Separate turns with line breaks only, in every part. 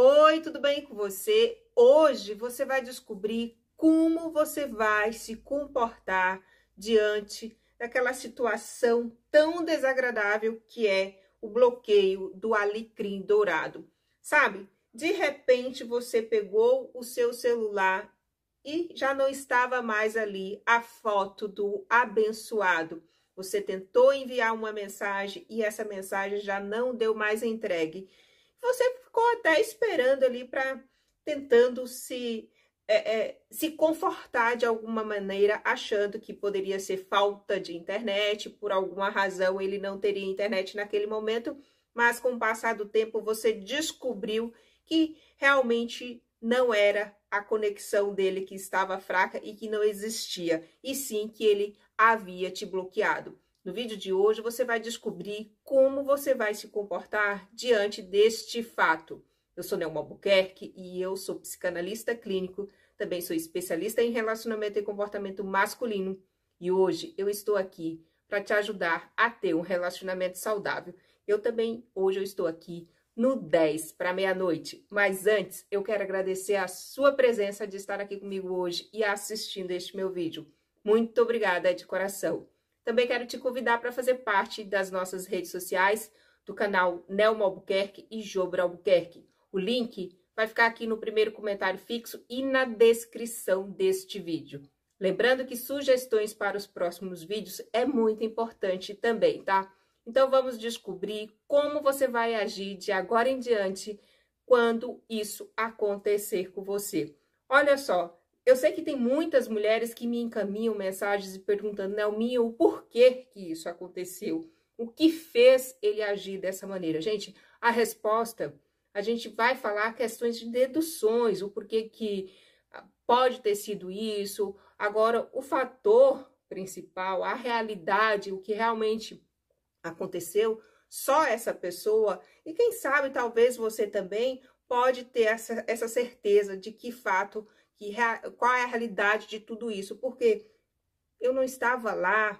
Oi, tudo bem com você? Hoje você vai descobrir como você vai se comportar diante daquela situação tão desagradável que é o bloqueio do alecrim dourado. Sabe? De repente você pegou o seu celular e já não estava mais ali a foto do abençoado. Você tentou enviar uma mensagem e essa mensagem já não deu mais entregue você ficou até esperando ali para tentando se é, é, se confortar de alguma maneira, achando que poderia ser falta de internet, por alguma razão ele não teria internet naquele momento, mas com o passar do tempo você descobriu que realmente não era a conexão dele que estava fraca e que não existia, e sim que ele havia te bloqueado. No vídeo de hoje, você vai descobrir como você vai se comportar diante deste fato. Eu sou Nelma Albuquerque e eu sou psicanalista clínico, também sou especialista em relacionamento e comportamento masculino. E hoje eu estou aqui para te ajudar a ter um relacionamento saudável. Eu também, hoje eu estou aqui no 10 para meia-noite. Mas antes, eu quero agradecer a sua presença de estar aqui comigo hoje e assistindo este meu vídeo. Muito obrigada de coração. Também quero te convidar para fazer parte das nossas redes sociais, do canal Nelma Albuquerque e Jobra Albuquerque. O link vai ficar aqui no primeiro comentário fixo e na descrição deste vídeo. Lembrando que sugestões para os próximos vídeos é muito importante também, tá? Então vamos descobrir como você vai agir de agora em diante quando isso acontecer com você. Olha só, eu sei que tem muitas mulheres que me encaminham mensagens e perguntando, Nelminha, o porquê que isso aconteceu? O que fez ele agir dessa maneira? Gente, a resposta, a gente vai falar questões de deduções, o porquê que pode ter sido isso. Agora, o fator principal, a realidade, o que realmente aconteceu, só essa pessoa, e quem sabe talvez você também pode ter essa, essa certeza de que fato que qual é a realidade de tudo isso, porque eu não estava lá,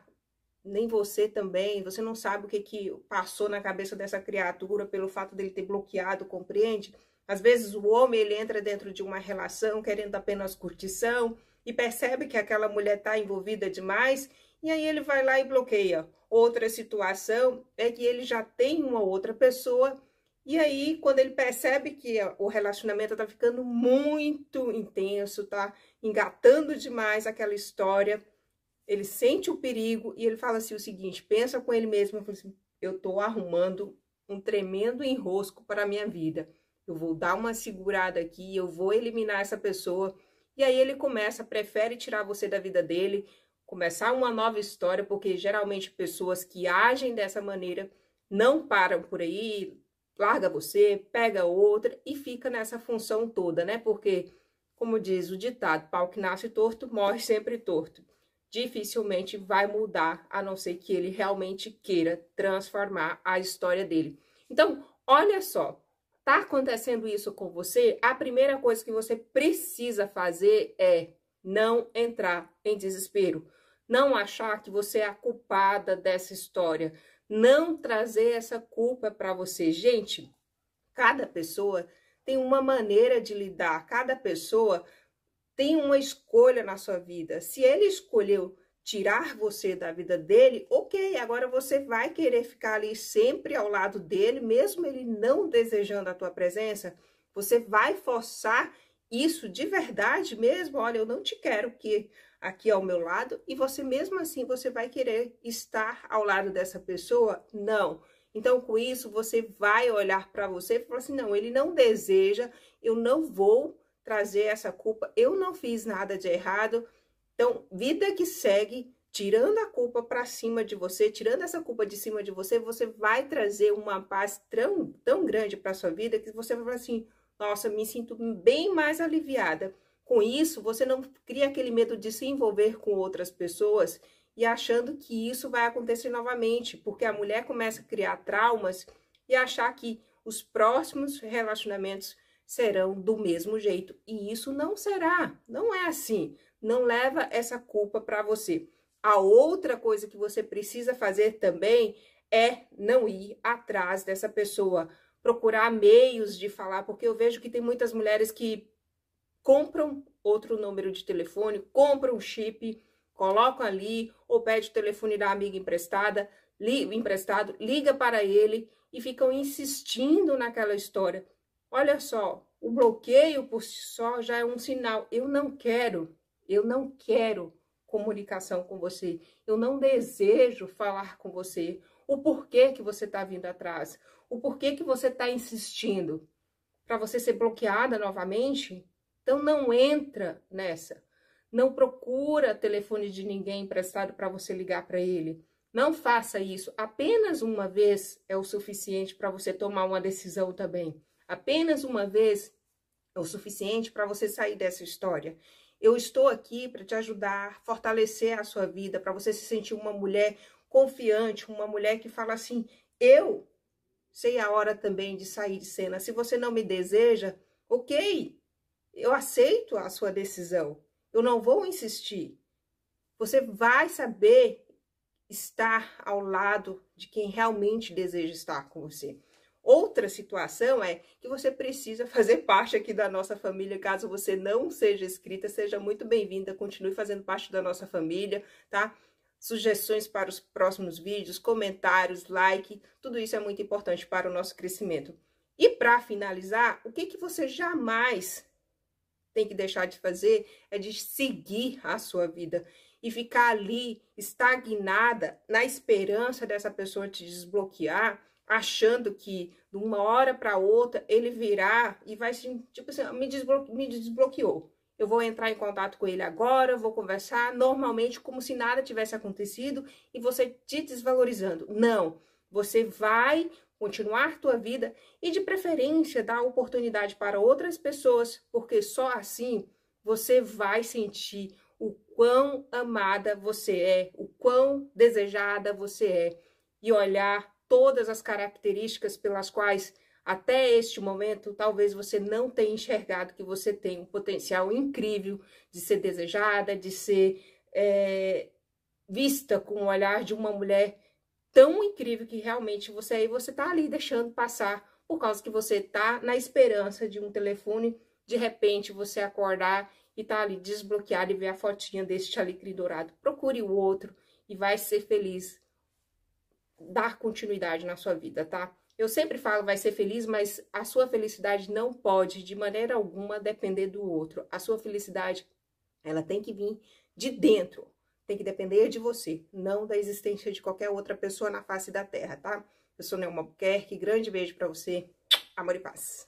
nem você também, você não sabe o que, que passou na cabeça dessa criatura pelo fato dele ter bloqueado, compreende? Às vezes o homem ele entra dentro de uma relação querendo apenas curtição e percebe que aquela mulher está envolvida demais e aí ele vai lá e bloqueia. Outra situação é que ele já tem uma outra pessoa e aí, quando ele percebe que o relacionamento tá ficando muito intenso, tá engatando demais aquela história, ele sente o perigo e ele fala assim o seguinte, pensa com ele mesmo, assim, eu tô arrumando um tremendo enrosco para a minha vida. Eu vou dar uma segurada aqui, eu vou eliminar essa pessoa. E aí ele começa, prefere tirar você da vida dele, começar uma nova história, porque geralmente pessoas que agem dessa maneira não param por aí, larga você, pega outra e fica nessa função toda, né? Porque, como diz o ditado, pau que nasce torto, morre sempre torto. Dificilmente vai mudar, a não ser que ele realmente queira transformar a história dele. Então, olha só, tá acontecendo isso com você? A primeira coisa que você precisa fazer é não entrar em desespero. Não achar que você é a culpada dessa história não trazer essa culpa para você. Gente, cada pessoa tem uma maneira de lidar, cada pessoa tem uma escolha na sua vida. Se ele escolheu tirar você da vida dele, ok, agora você vai querer ficar ali sempre ao lado dele, mesmo ele não desejando a tua presença, você vai forçar isso de verdade mesmo, olha, eu não te quero que aqui ao meu lado e você mesmo assim você vai querer estar ao lado dessa pessoa? Não. Então, com isso, você vai olhar para você e falar assim: não, ele não deseja, eu não vou trazer essa culpa, eu não fiz nada de errado. Então, vida que segue, tirando a culpa para cima de você, tirando essa culpa de cima de você, você vai trazer uma paz tão, tão grande para sua vida que você vai falar assim: nossa, me sinto bem mais aliviada. Com isso, você não cria aquele medo de se envolver com outras pessoas e achando que isso vai acontecer novamente, porque a mulher começa a criar traumas e achar que os próximos relacionamentos serão do mesmo jeito. E isso não será, não é assim. Não leva essa culpa para você. A outra coisa que você precisa fazer também é não ir atrás dessa pessoa procurar meios de falar, porque eu vejo que tem muitas mulheres que compram outro número de telefone, compram chip, colocam ali, ou pede o telefone da amiga emprestada, li, emprestado, liga para ele e ficam insistindo naquela história. Olha só, o bloqueio por si só já é um sinal. Eu não quero, eu não quero comunicação com você. Eu não desejo falar com você o porquê que você está vindo atrás, o porquê que você está insistindo para você ser bloqueada novamente. Então não entra nessa. Não procura telefone de ninguém emprestado para você ligar para ele. Não faça isso. Apenas uma vez é o suficiente para você tomar uma decisão também. Apenas uma vez é o suficiente para você sair dessa história. Eu estou aqui para te ajudar, fortalecer a sua vida, para você se sentir uma mulher confiante, uma mulher que fala assim: eu sei a hora também de sair de cena. Se você não me deseja, ok, eu aceito a sua decisão, eu não vou insistir. Você vai saber estar ao lado de quem realmente deseja estar com você. Outra situação é que você precisa fazer parte aqui da nossa família. Caso você não seja inscrita, seja muito bem-vinda, continue fazendo parte da nossa família, tá? sugestões para os próximos vídeos, comentários, like, tudo isso é muito importante para o nosso crescimento. E para finalizar, o que, que você jamais tem que deixar de fazer é de seguir a sua vida e ficar ali estagnada na esperança dessa pessoa te desbloquear, achando que de uma hora para outra ele virá e vai tipo assim, me, me desbloqueou eu vou entrar em contato com ele agora, vou conversar normalmente como se nada tivesse acontecido e você te desvalorizando. Não, você vai continuar tua vida e de preferência dar oportunidade para outras pessoas, porque só assim você vai sentir o quão amada você é, o quão desejada você é e olhar todas as características pelas quais até este momento, talvez você não tenha enxergado que você tem um potencial incrível de ser desejada, de ser é, vista com o olhar de uma mulher tão incrível que realmente você aí é, você tá ali deixando passar por causa que você tá na esperança de um telefone, de repente você acordar e tá ali desbloqueado e ver a fotinha deste alecrim dourado. Procure o outro e vai ser feliz. Dar continuidade na sua vida, tá? Eu sempre falo, vai ser feliz, mas a sua felicidade não pode, de maneira alguma, depender do outro. A sua felicidade, ela tem que vir de dentro. Tem que depender de você, não da existência de qualquer outra pessoa na face da Terra, tá? Eu sou Neuma Buquerque, grande beijo para você, amor e paz.